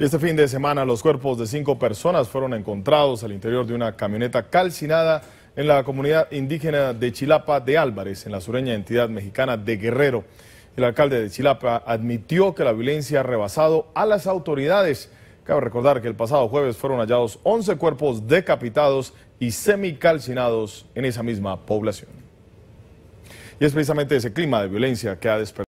Este fin de semana los cuerpos de cinco personas fueron encontrados al interior de una camioneta calcinada en la comunidad indígena de Chilapa de Álvarez, en la sureña entidad mexicana de Guerrero. El alcalde de Chilapa admitió que la violencia ha rebasado a las autoridades. Cabe recordar que el pasado jueves fueron hallados 11 cuerpos decapitados y semicalcinados en esa misma población. Y es precisamente ese clima de violencia que ha despertado.